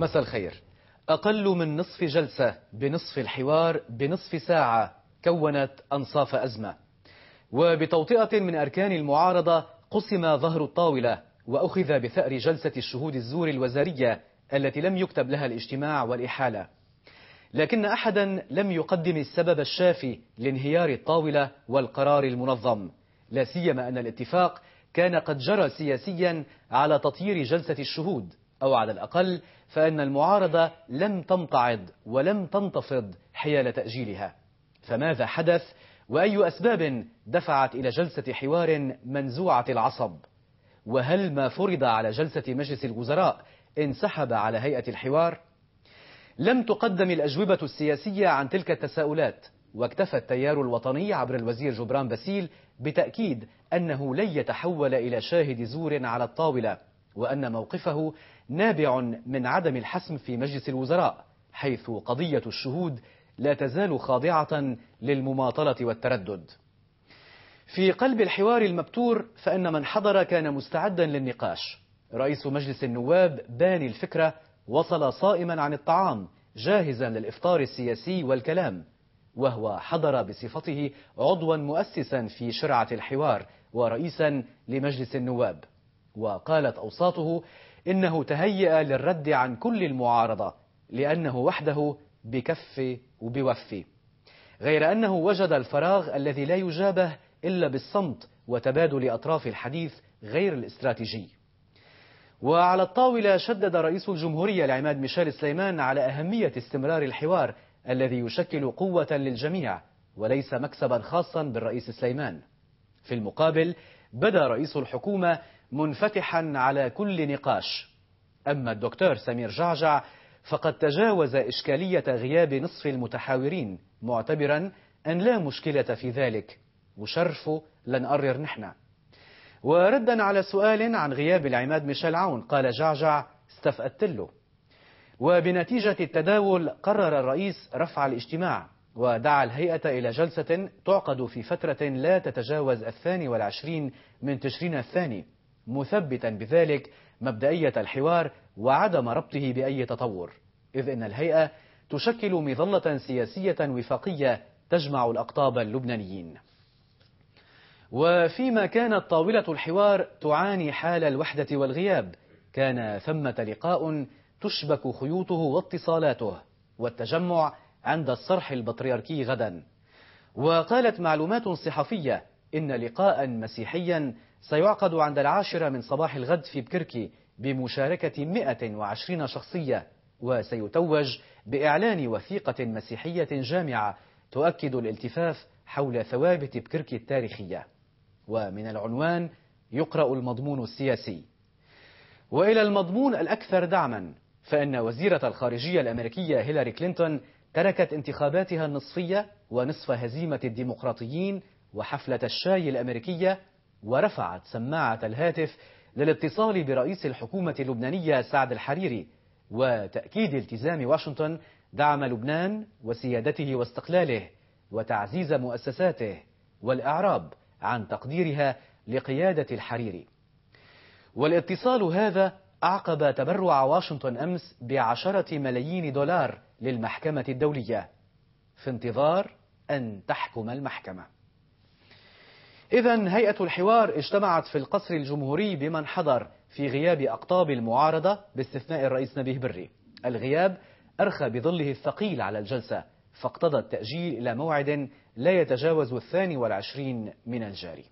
مساء الخير أقل من نصف جلسة بنصف الحوار بنصف ساعة كونت أنصاف أزمة وبتوطئة من أركان المعارضة قسم ظهر الطاولة وأخذ بثأر جلسة الشهود الزور الوزارية التي لم يكتب لها الاجتماع والإحالة لكن أحدا لم يقدم السبب الشافي لانهيار الطاولة والقرار المنظم لا سيما أن الاتفاق كان قد جرى سياسيا على تطيير جلسة الشهود أو على الأقل فإن المعارضة لم تمتعض ولم تنتفض حيال تأجيلها فماذا حدث وأي أسباب دفعت إلى جلسة حوار منزوعة العصب وهل ما فرض على جلسة مجلس الوزراء انسحب على هيئة الحوار لم تقدم الأجوبة السياسية عن تلك التساؤلات واكتفى التيار الوطني عبر الوزير جبران باسيل بتأكيد أنه لن يتحول إلى شاهد زور على الطاولة وأن موقفه نابع من عدم الحسم في مجلس الوزراء حيث قضية الشهود لا تزال خاضعة للمماطلة والتردد. في قلب الحوار المبتور فإن من حضر كان مستعدا للنقاش. رئيس مجلس النواب باني الفكرة وصل صائما عن الطعام جاهزا للإفطار السياسي والكلام وهو حضر بصفته عضوا مؤسسا في شرعة الحوار ورئيسا لمجلس النواب وقالت أوساطه إنه تهيأ للرد عن كل المعارضة لأنه وحده بكف وبوفي غير أنه وجد الفراغ الذي لا يجابه إلا بالصمت وتبادل أطراف الحديث غير الاستراتيجي وعلى الطاولة شدد رئيس الجمهورية العماد ميشيل سليمان على أهمية استمرار الحوار الذي يشكل قوة للجميع وليس مكسبا خاصا بالرئيس سليمان في المقابل بدا رئيس الحكومة منفتحا على كل نقاش أما الدكتور سمير جعجع فقد تجاوز إشكالية غياب نصف المتحاورين معتبرا أن لا مشكلة في ذلك لن لنقرر نحن وردا على سؤال عن غياب العماد ميشيل عون قال جعجع استفأت له وبنتيجة التداول قرر الرئيس رفع الاجتماع ودعا الهيئة إلى جلسة تعقد في فترة لا تتجاوز الثاني والعشرين من تشرين الثاني مثبتا بذلك مبدئية الحوار وعدم ربطه بأي تطور إذ إن الهيئة تشكل مظلة سياسية وفاقية تجمع الأقطاب اللبنانيين وفيما كانت طاولة الحوار تعاني حال الوحدة والغياب كان ثمة لقاء تشبك خيوطه واتصالاته والتجمع عند الصرح البطريركي غدا وقالت معلومات صحفية إن لقاء مسيحيا سيعقد عند العاشرة من صباح الغد في بكركي بمشاركة 120 شخصية وسيتوج بإعلان وثيقة مسيحية جامعة تؤكد الالتفاف حول ثوابت بكركي التاريخية ومن العنوان يقرأ المضمون السياسي وإلى المضمون الأكثر دعما فإن وزيرة الخارجية الأمريكية هيلاري كلينتون تركت انتخاباتها النصفية ونصف هزيمة الديمقراطيين وحفلة الشاي الأمريكية ورفعت سماعة الهاتف للاتصال برئيس الحكومة اللبنانية سعد الحريري وتأكيد التزام واشنطن دعم لبنان وسيادته واستقلاله وتعزيز مؤسساته والإعراب عن تقديرها لقيادة الحريري والاتصال هذا أعقب تبرع واشنطن أمس بعشرة ملايين دولار للمحكمة الدولية في انتظار أن تحكم المحكمة إذا هيئة الحوار اجتمعت في القصر الجمهوري بمن حضر في غياب أقطاب المعارضة باستثناء الرئيس نبيه بري الغياب أرخى بظله الثقيل على الجلسة فاقتضى التأجيل إلى موعد لا يتجاوز الثاني والعشرين من الجاري